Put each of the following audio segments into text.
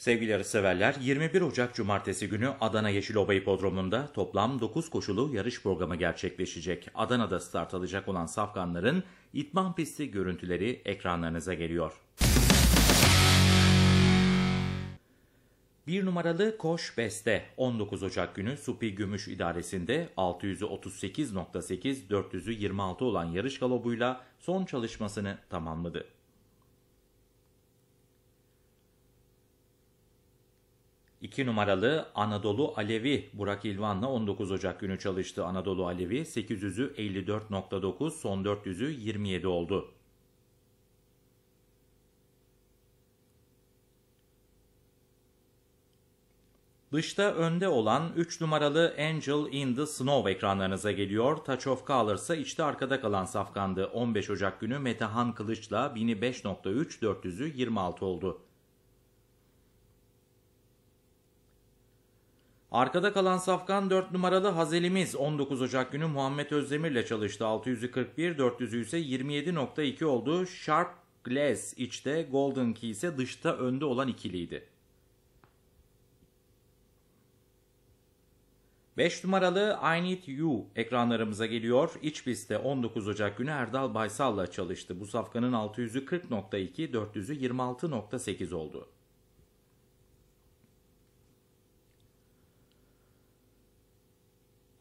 Sevgili yarış severler, 21 Ocak Cumartesi günü Adana Yeşilova Hipodromu'nda toplam 9 koşulu yarış programı gerçekleşecek. Adana'da start alacak olan safkanların itman pisti görüntüleri ekranlarınıza geliyor. 1 numaralı Koş Beste 19 Ocak günü Supi Gümüş İdaresi'nde 638.8 426 olan yarış galobuyla son çalışmasını tamamladı. 2 numaralı Anadolu Alevi Burak İlvan'la 19 Ocak günü çalıştı. Anadolu Alevi 800'ü 54.9, son 400'ü 27 oldu. Dışta önde olan 3 numaralı Angel in the Snow ekranlarınıza geliyor. Taçovka alırsa içte arkada kalan safkandı. 15 Ocak günü Metehan Kılıç'la 1005.3 400'ü 26 oldu. Arkada kalan safkan 4 numaralı Hazelimiz 19 Ocak günü Muhammed Özdemir'le çalıştı. 641, 400'ü ise 27.2 oldu. Sharp Glass içte, Golden Key ise dışta önde olan ikiliydi. 5 numaralı I Need You ekranlarımıza geliyor. İç pistte 19 Ocak günü Erdal Baysal'la çalıştı. Bu safkanın 640.2 40.2, 400'ü 26.8 oldu.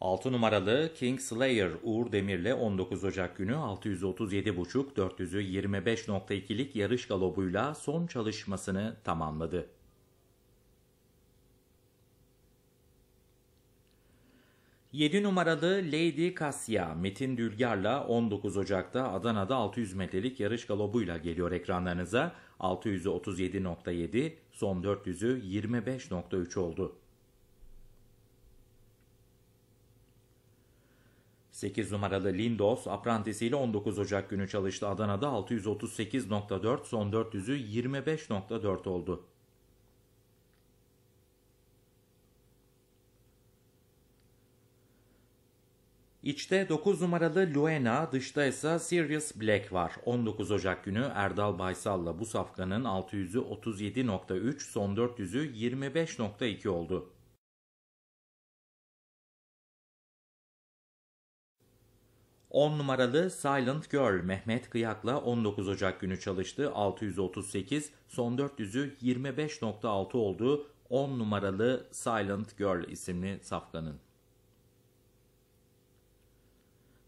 6 numaralı King Slayer Uğur Demir'le 19 Ocak günü 637.5-400'ü 25.2'lik yarış galobuyla son çalışmasını tamamladı. Yedi numaralı Lady Kasya Metin Dülgar'la 19 Ocak'ta Adana'da 600 metrelik yarış galobuyla geliyor ekranlarınıza. 637.7 son 400'ü 25.3 oldu. 8 numaralı Lindos aprantisiyle 19 Ocak günü çalıştı. Adana'da 638.4 son 400'ü 25.4 oldu. İçte 9 numaralı Luena, dışta ise Sirius Black var. 19 Ocak günü Erdal Baysal'la bu safkanın 600'ü 37.3, son 400'ü 25.2 oldu. 10 numaralı Silent Girl Mehmet Kıyak'la 19 Ocak günü çalıştı. 638, son 400'ü 25.6 oldu. 10 numaralı Silent Girl isimli safkanın.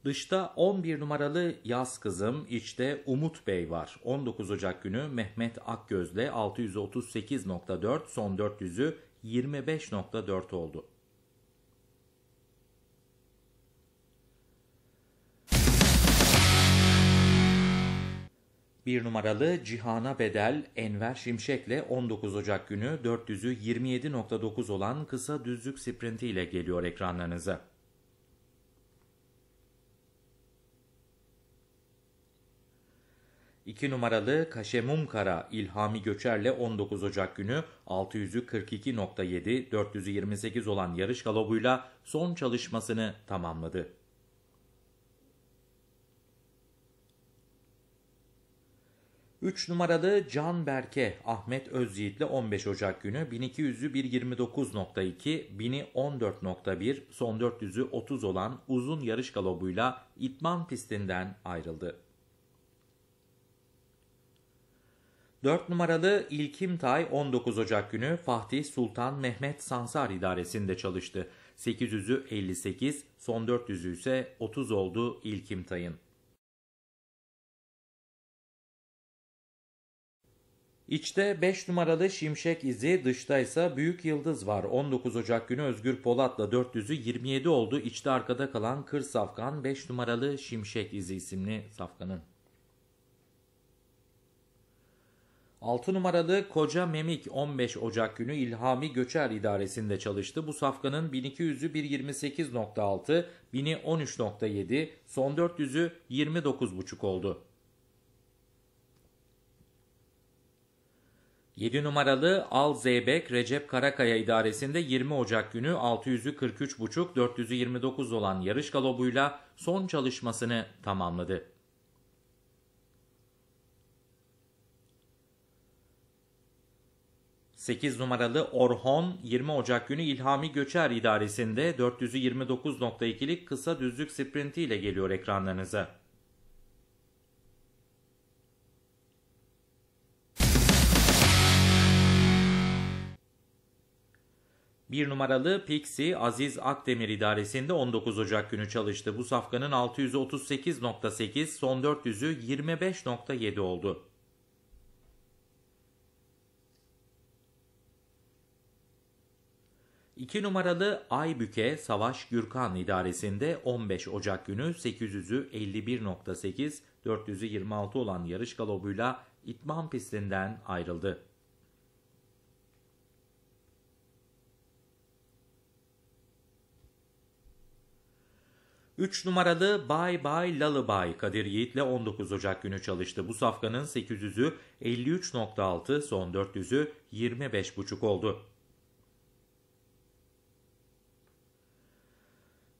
Dışta 11 numaralı Yaz Kızım, içte Umut Bey var. 19 Ocak günü Mehmet Akgöz'le 638.4, son 400'ü 25.4 oldu. Bir numaralı Cihana Bedel Enver Şimşek'le 19 Ocak günü 400'ü 27.9 olan kısa düzlük sprinti ile geliyor ekranlarınıza. İki numaralı Kaşemumkara İlhami Göçer'le 19 Ocak günü 600'ü 42.7 428 olan yarış galobuyla son çalışmasını tamamladı. 3 numaralı Can Berke Ahmet Özyiğit'le 15 Ocak günü 1200'ü 1.29.2, 1000'i 14.1, son 400'ü 30 olan uzun yarış galobuyla İtman pistinden ayrıldı. 4 numaralı İlkim Tay 19 Ocak günü Fatih Sultan Mehmet Sansar idaresinde çalıştı. 800'ü 58, son 400'ü ise 30 oldu İlkim Tay'ın. İçte 5 numaralı Şimşek izi, dışta ise Büyük Yıldız var. 19 Ocak günü Özgür Polat'la 400'ü 27 oldu. İçte arkada kalan Kır Safkan 5 numaralı Şimşek izi isimli safkanın. 6 numaralı Koca Memik 15 Ocak günü İlhami Göçer idaresinde çalıştı. Bu safkanın 1200'ü 128.6, 1000'i 13.7, son 400'ü 29.5 oldu. 7 numaralı Al Zeybek Recep Karakaya idaresinde 20 Ocak günü 600'ü 43,5 429 olan yarış galobuyla son çalışmasını tamamladı. Sekiz numaralı Orhon 20 Ocak günü İlhami Göçer idaresinde 429.2'lik kısa düzlük sprintiyle geliyor ekranlarınıza. 1 numaralı Pixi Aziz Akdemir idaresinde 19 Ocak günü çalıştı. Bu safkanın 638.8 son 400'ü 25.7 oldu. İki numaralı Aybüke Savaş Gürkan idaresinde 15 Ocak günü 800'ü 51.8, 400'ü 26 olan yarış galobuyla İtman pistinden ayrıldı. 3 numaralı Bay Bay Lullaby Kadir Yiğit'le 19 Ocak günü çalıştı. Bu safkanın 800'ü 53.6, son 400'ü 25.5 oldu.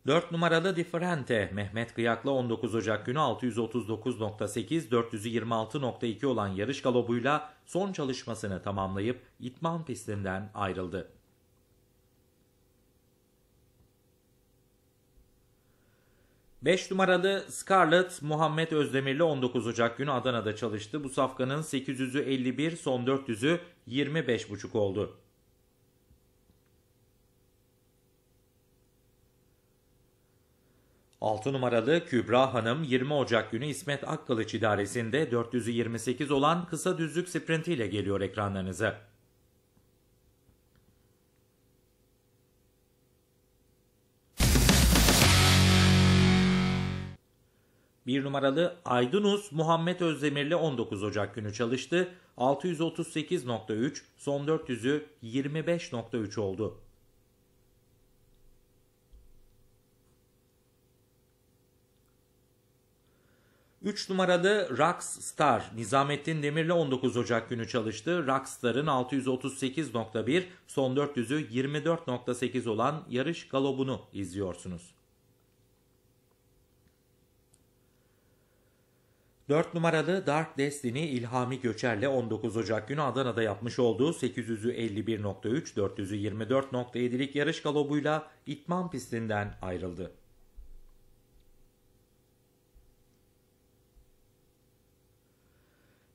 4 numaralı Differente Mehmet Kıyak'la 19 Ocak günü 639.8 426.2 olan yarış galobuyla son çalışmasını tamamlayıp İtman pistinden ayrıldı. 5 numaralı Scarlett Muhammed Özdemirli 19 Ocak günü Adana'da çalıştı. Bu safkanın 800'ü 51, son 400'ü 25,5 oldu. Altı numaralı Kübra Hanım 20 Ocak günü İsmet Akkılıç idaresinde 428 olan kısa düzlük sprintiyle geliyor ekranlarınıza. 1 numaralı Aydınus Muhammed Özdemirle 19 Ocak günü çalıştı. 638.3 son 400'ü 25.3 oldu. Üç numaralı Rax Star Nizamettin Demir'le 19 Ocak günü çalıştı. Rax Star'ın 638.1 son 400'ü 24.8 olan yarış galobunu izliyorsunuz. 4 numaralı Dark Destiny İlhami Göçer'le 19 Ocak günü Adana'da yapmış olduğu 8513 51.3, 400'ü yarış galobuyla İtman pistinden ayrıldı.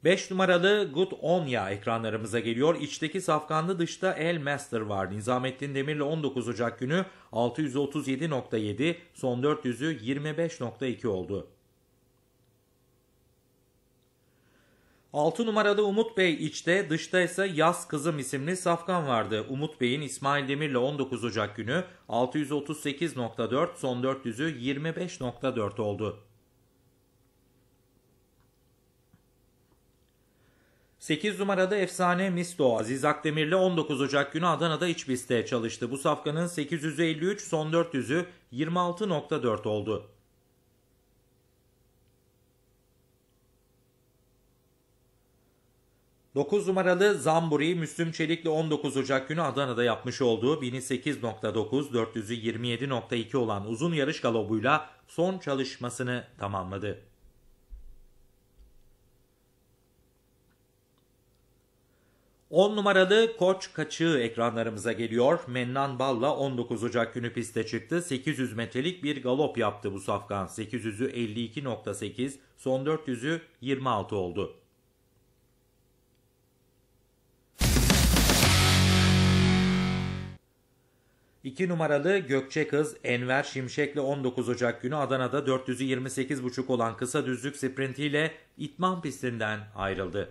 Beş numaralı Good ya ekranlarımıza geliyor. İçteki safkanlı dışta El Master var. Nizamettin Demir'le 19 Ocak günü 637.7, son 400'ü 25.2 oldu. 6 numarada Umut Bey içte, dışta ise Yaz Kızım isimli safkan vardı. Umut Bey'in İsmail Demir'le 19 Ocak günü 638.4, son 400'ü 25.4 oldu. 8 numarada efsane Misto Aziz Akdemir'le 19 Ocak günü Adana'da iç piste çalıştı. Bu safkanın 853 son 400'ü 26.4 oldu. 9 numaralı Zamburi Müslüm Çelikli 19 Ocak günü Adana'da yapmış olduğu 1008.9 427.2 olan uzun yarış galobuyla son çalışmasını tamamladı. On numaralı Koç Kaçığı ekranlarımıza geliyor. Mennan Balla 19 Ocak günü piste çıktı. 800 metrelik bir galop yaptı bu safkan. 800'ü 52.8, son 400'ü 26 oldu. 2 numaralı Gökçe Kız Enver Şimşek'le 19 Ocak günü Adana'da 428,5 olan kısa düzlük sprintiyle İtman pistinden ayrıldı.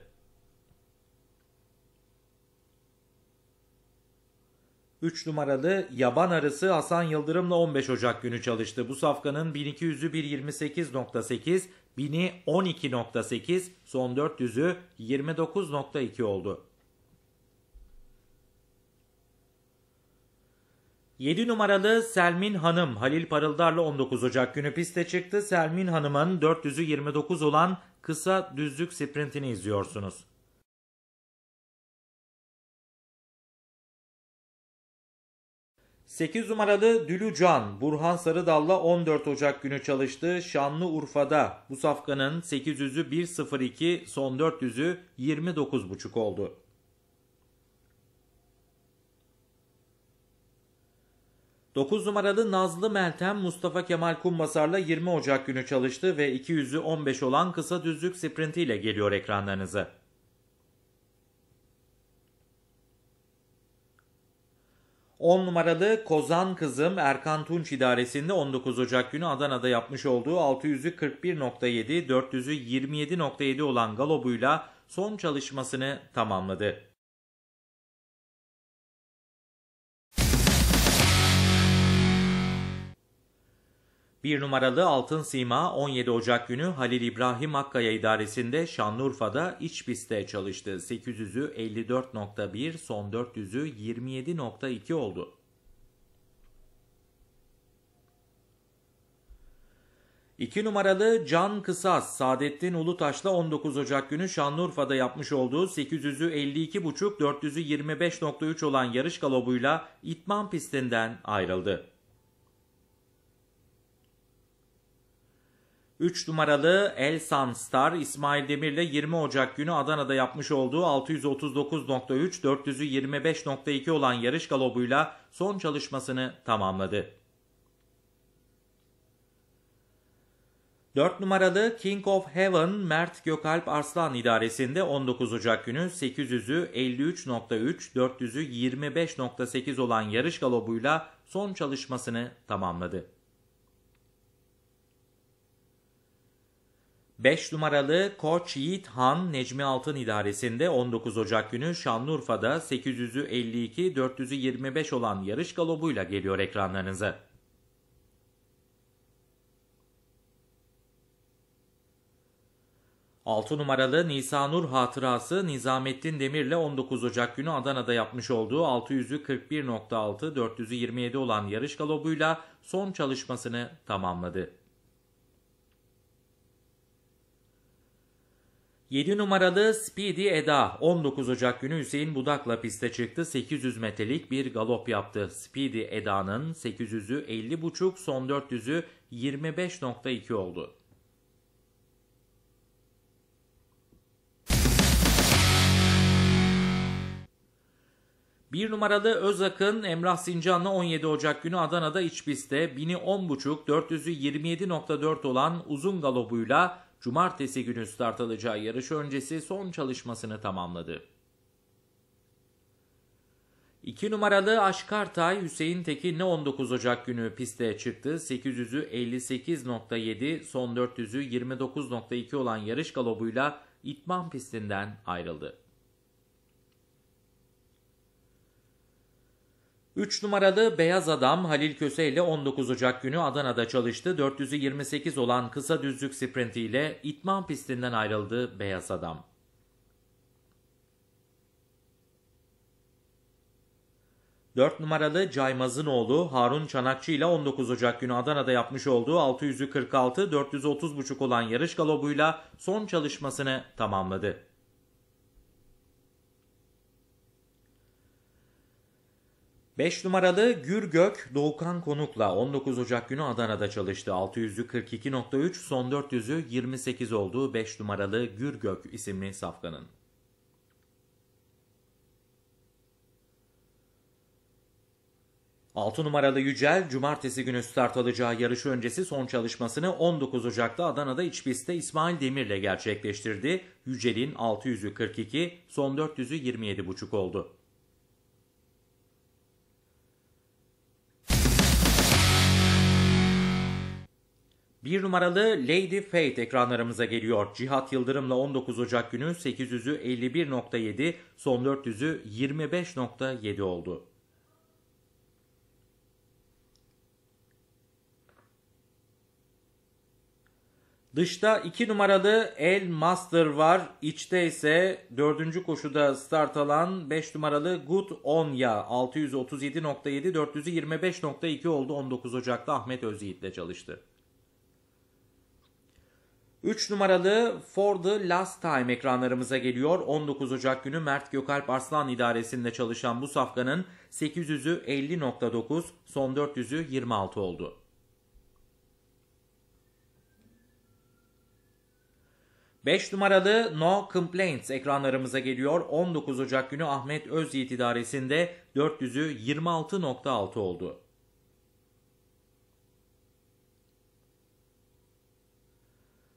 Üç numaralı yaban arısı Hasan Yıldırım'la 15 Ocak günü çalıştı. Bu safkanın 1200'ü 128.8, 1000'i 12.8, son 400'ü 29.2 oldu. 7 numaralı Selmin Hanım Halil Parıldar'la 19 Ocak günü piste çıktı. Selmin Hanım'ın 400'ü 29 olan kısa düzlük sprintini izliyorsunuz. Sekiz numaralı Dülücan, Burhan Sarıdal'la 14 Ocak günü çalıştı. Şanlıurfa'da bu safkanın 800'ü 1.02, son 400'ü 29.5 oldu. 9 numaralı Nazlı Meltem Mustafa Kemal Kumbasar'la 20 Ocak günü çalıştı ve 200'ü 15 olan kısa düzlük sprintiyle geliyor ekranlarınıza. On numaralı Kozan Kızım Erkan Tunç idaresinde 19 Ocak günü Adana'da yapmış olduğu 600'ü 41.7, 400'ü 27.7 olan galobuyla son çalışmasını tamamladı. Bir numaralı altın sima 17 Ocak günü Halil İbrahim Akkaya idaresinde Şanlıurfa'da iç pistte çalıştı. 800'ü 54.1 son 400'ü 27.2 oldu. İki numaralı Can Kısas, Saadettin Ulutaş'la 19 Ocak günü Şanlıurfa'da yapmış olduğu 800'ü 52.5, 400'ü 25.3 olan yarış galobuyla İtman pistinden ayrıldı. 3 numaralı Elsan Star İsmail Demir'le 20 Ocak günü Adana'da yapmış olduğu 639.3 400'ü 25.2 olan yarış galobuyla son çalışmasını tamamladı. 4 numaralı King of Heaven Mert Gökalp Arslan idaresinde 19 Ocak günü 800'ü 53.3, 400'ü 25.8 olan yarış galobuyla son çalışmasını tamamladı. 5 numaralı Koç Yiğit Han Necmi Altın idaresinde 19 Ocak günü Şanlıurfa'da 852 425 olan yarış galobuyla geliyor ekranlarınıza. Altı numaralı Nisanur hatırası Nizamettin Demir'le 19 Ocak günü Adana'da yapmış olduğu 641.6 427 olan yarış galobuyla son çalışmasını tamamladı. 7 numaralı Speedy Eda 19 Ocak günü Hüseyin Budak'la piste çıktı. 800 metrelik bir galop yaptı. Speedy Eda'nın 800'ü 50.5 son 400'ü 25.2 oldu. Bir numaralı Özak'ın Emrah Sincan'la 17 Ocak günü Adana'da iç pistte 400'ü 27.4 olan uzun galobuyla cumartesi günü start alacağı yarış öncesi son çalışmasını tamamladı. 2 numaralı Aşkartay Hüseyin Tekin 19 Ocak günü piste çıktı. 800'ü 58.7, son 400'ü 29.2 olan yarış galobuyla İtman pistinden ayrıldı. 3 numaralı beyaz adam Halil Köse ile 19 Ocak günü Adana'da çalıştı. 428 olan kısa düzlük sprinti ile İtman pistinden ayrıldı beyaz adam. Dört numaralı Caymaz'ın oğlu Harun Çanakçı ile 19 Ocak günü Adana'da yapmış olduğu 646-430.5 olan yarış galobuyla son çalışmasını tamamladı. 5 numaralı Gürgök Doğukan Konuk'la 19 Ocak günü Adana'da çalıştı. 600'ü 42.3, son 400'ü 28 olduğu 5 numaralı Gürgök isimli safkanın. Altı numaralı Yücel, cumartesi günü start alacağı yarış öncesi son çalışmasını 19 Ocak'ta Adana'da iç pistte İsmail Demir ile gerçekleştirdi. Yücel'in 600'ü 42, son 400'ü 27,5 oldu. Bir numaralı Lady Fate ekranlarımıza geliyor. Cihat Yıldırım'la 19 Ocak günü 800'ü 51.7, son 400'ü 25.7 oldu. Dışta 2 numaralı El Master var. İçte ise 4. koşuda start alan 5 numaralı Good Onya 637.7 425.2 oldu 19 Ocak'ta Ahmet Özyiğit'le çalıştı. 3 numaralı For the Last Time ekranlarımıza geliyor. 19 Ocak günü Mert Gökalp Arslan idaresinde çalışan bu safkanın 800'ü 50.9, son 400'ü 26 oldu. Beş numaralı No Complaints ekranlarımıza geliyor. 19 Ocak günü Ahmet Özyiğit idaresinde 400'ü 26.6 oldu.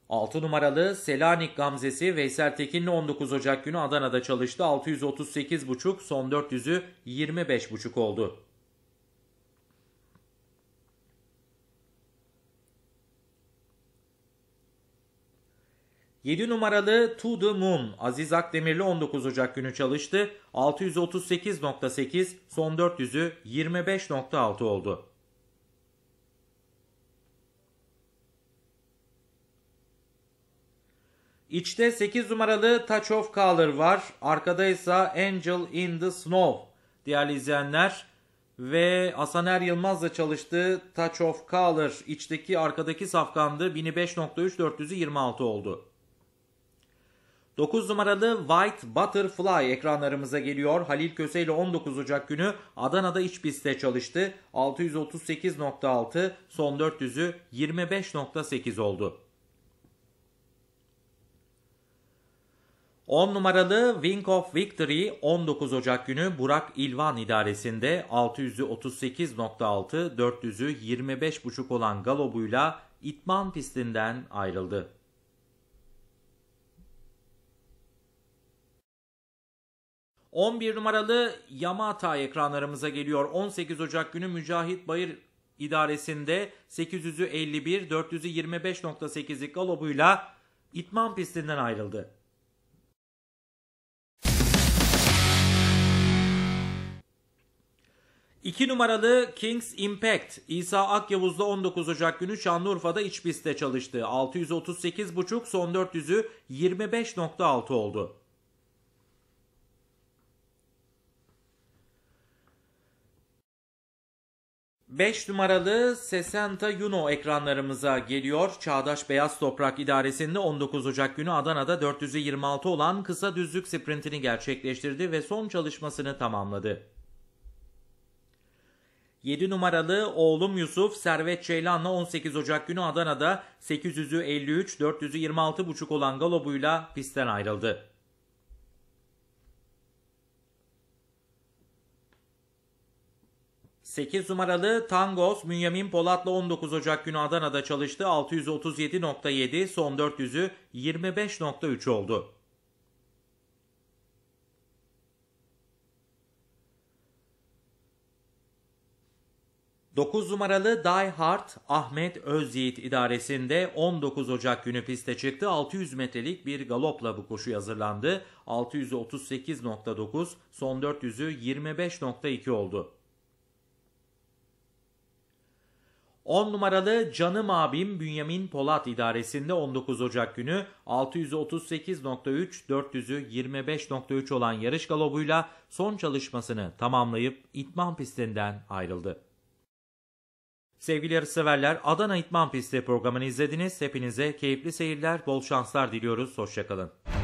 6 numaralı Selanik Gamzesi Veysel Tekin'le 19 Ocak günü Adana'da çalıştı. 638,5 son 400'ü 25,5 oldu. Yedi numaralı To The Moon Aziz Akdemirli 19 Ocak günü çalıştı. 638.8 son 400'ü 25.6 oldu. İçte 8 numaralı Touch of Color var. Arkada ise Angel in the Snow. Değerli izleyenler ve Asaner Yılmaz'la çalıştığı Touch of Color içteki arkadaki safkandı 1005.3 426 oldu. 9 numaralı White Butterfly ekranlarımıza geliyor. Halil Köse ile 19 Ocak günü Adana'da iç pistte çalıştı. 638.6 son 400'ü 25.8 oldu. 10 numaralı Wing of Victory 19 Ocak günü Burak İlvan idaresinde 638.6 38.6, 400'ü 25.5 olan galobuyla İtman pistinden ayrıldı. ...11 numaralı Yamata ekranlarımıza geliyor. 18 Ocak günü Mücahit Bayır idaresinde 800'ü 51, galobuyla İtman pistinden ayrıldı. 2 numaralı Kings Impact İsa Akyavuz'da 19 Ocak günü Şanlıurfa'da iç pistte çalıştı. 638.5 son 400'ü 25.6 oldu. Beş numaralı Sesenta Yuno ekranlarımıza geliyor. Çağdaş Beyaz Toprak İdaresi'nde 19 Ocak günü Adana'da 426 olan kısa düzlük sprintini gerçekleştirdi ve son çalışmasını tamamladı. 7 numaralı oğlum Yusuf Servet Ceylan'la 18 Ocak günü Adana'da 800'ü 53, 400'ü olan galobuyla pistten ayrıldı. Sekiz numaralı Tangos Münyamin Polat'la 19 Ocak günü Adana'da çalıştı. 637.7 son 400'ü 25.3 oldu. 9 numaralı Die Hard Ahmet Özyiğit idaresinde 19 Ocak günü piste çıktı. 600 metrelik bir galopla bu koşu hazırlandı. 638.9 son 400'ü 25.2 oldu. 10 numaralı Canım Abim Bünyamin Polat idaresinde 19 Ocak günü 638.3 400'ü 25.3 olan yarış galobuyla son çalışmasını tamamlayıp İtman pistinden ayrıldı. Sevgili yarışseverler Adana İtman Pisti programını izlediniz. Hepinize keyifli seyirler, bol şanslar diliyoruz. Hoşçakalın.